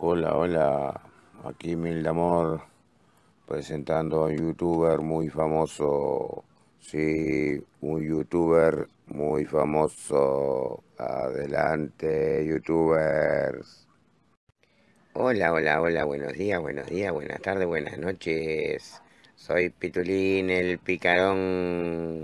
Hola, hola, aquí amor presentando a un youtuber muy famoso. Sí, un youtuber muy famoso. Adelante, youtubers. Hola, hola, hola, buenos días, buenos días, buenas tardes, buenas noches. Soy Pitulín, el picarón.